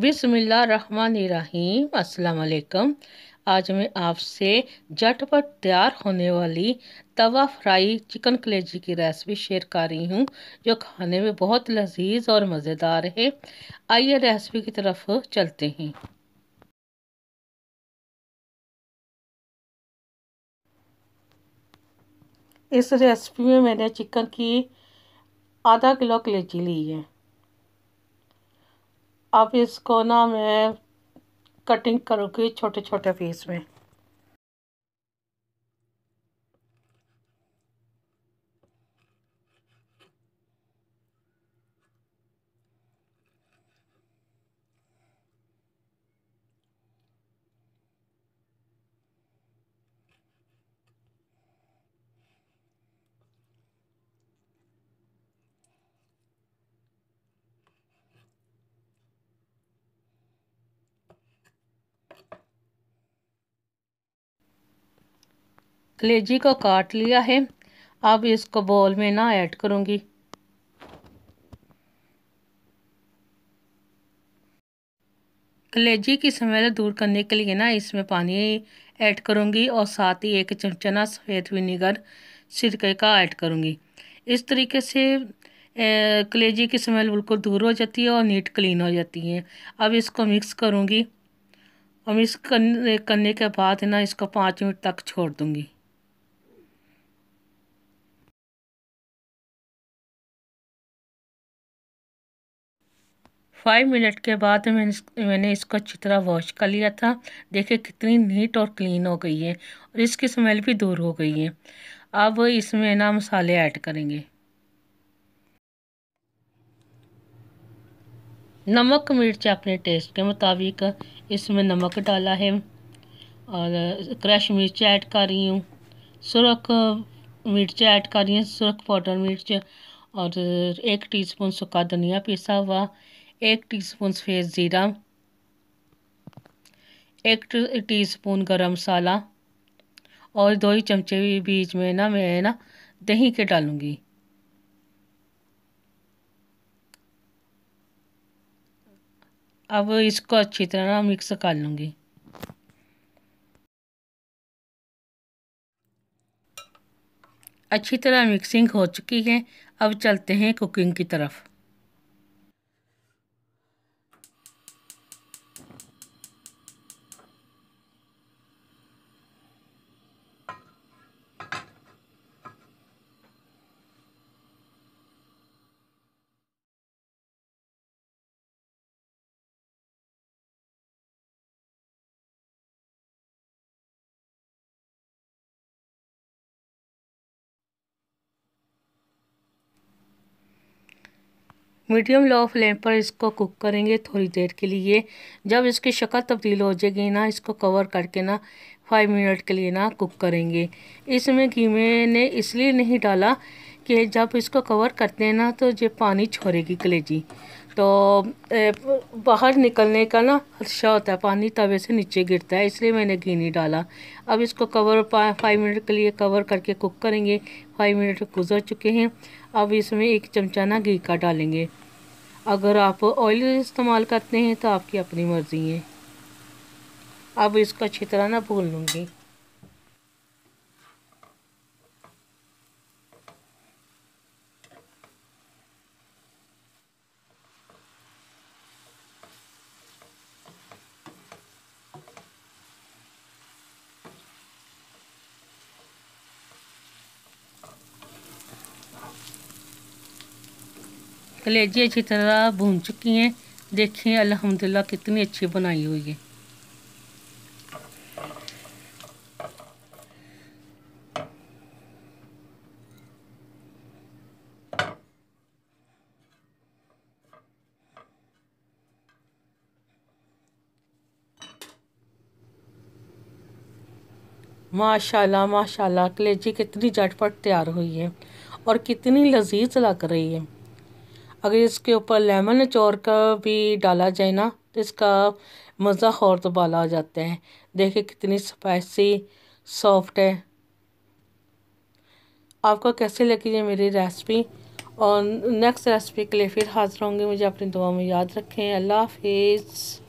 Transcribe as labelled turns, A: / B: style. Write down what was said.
A: बिसमीम् अस्सलाम आज मैं आपसे झटपट तैयार होने वाली तवा फ्राई चिकन कलेजी की रेसिपी शेयर कर रही हूँ जो खाने में बहुत लजीज और मज़ेदार है आइए रेसिपी की तरफ चलते हैं इस रेसिपी में मैंने चिकन की आधा किलो कलेजी ली है आप इस कोना में कटिंग करूँगी छोटे छोटे पीस में कलेजी को काट लिया है अब इसको बॉल में ना ऐड करूँगी कलेजी की स्मेल दूर करने के लिए ना इसमें पानी ऐड करूँगी और साथ ही एक चमचा ना सफ़ेद विनीगर सिरके का ऐड करूँगी इस तरीके से कलेजी की स्मेल बिल्कुल दूर हो जाती है और नीट क्लीन हो जाती है अब इसको मिक्स करूँगी और मिक्स करने के बाद ना इसको पाँच मिनट तक छोड़ दूँगी फाइव मिनट के बाद मैं मैंने इसको अच्छी तरह वॉश कर लिया था देखिए कितनी नीट और क्लीन हो गई है और इसकी स्मेल भी दूर हो गई है अब इसमें ना मसाले ऐड करेंगे नमक मिर्च अपने टेस्ट के मुताबिक इसमें नमक डाला है और क्रश मिर्च ऐड कर रही हूँ सुरख मिर्च ऐड कर रही हूँ सुरख पाउडर मिर्च और एक टीस्पून सूखा धनिया पिसा हुआ एक टीस्पून सफ़ेद ज़ीरा एक टीस्पून गरम मसाला और दो ही चमचे बीच में ना मैं ना दही के डालूँगी अब इसको अच्छी तरह ना मिक्स कर लूँगी अच्छी तरह मिक्सिंग हो चुकी है अब चलते हैं कुकिंग की तरफ मीडियम लो फ्लेम पर इसको कुक करेंगे थोड़ी देर के लिए जब इसकी शक्ल तब्दील हो जाएगी ना इसको कवर करके ना फाइव मिनट के लिए ना कुक करेंगे इसमें घी मैंने इसलिए नहीं डाला कि जब इसको कवर करते हैं ना तो ये पानी छोड़ेगी कलेजी तो बाहर निकलने का ना खदशा होता है पानी तवे से नीचे गिरता है इसलिए मैंने घी नहीं डाला अब इसको कवर फाइव मिनट के लिए कवर करके कुक करेंगे फाइव मिनट गुजर चुके हैं अब इसमें एक चमचा ना घी का डालेंगे अगर आप ऑयल इस्तेमाल करते हैं तो आपकी अपनी मर्ज़ी है अब इसको अच्छी तरह ना भूल लूँगी कलेजी अच्छी तरह भून चुकी हैं देखिए अल्हम्दुलिल्लाह कितनी अच्छी बनाई हुई है माशाल्लाह माशाल्लाह कलेजी कितनी झटपट तैयार हुई है और कितनी लजीज लग रही है अगर इसके ऊपर लेमन चौर का भी डाला जाए ना तो इसका मज़ा और दुबाला तो आ जाता है देखिए कितनी स्पाइसी सॉफ्ट है आपको कैसी लगी है मेरी रेसिपी और नेक्स्ट रेसिपी के लिए फिर हाज़िर होंगे मुझे अपनी दुआ में याद रखें अल्लाह हाफिज़